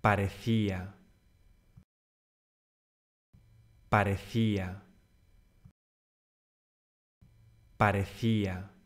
parecía, parecía, parecía.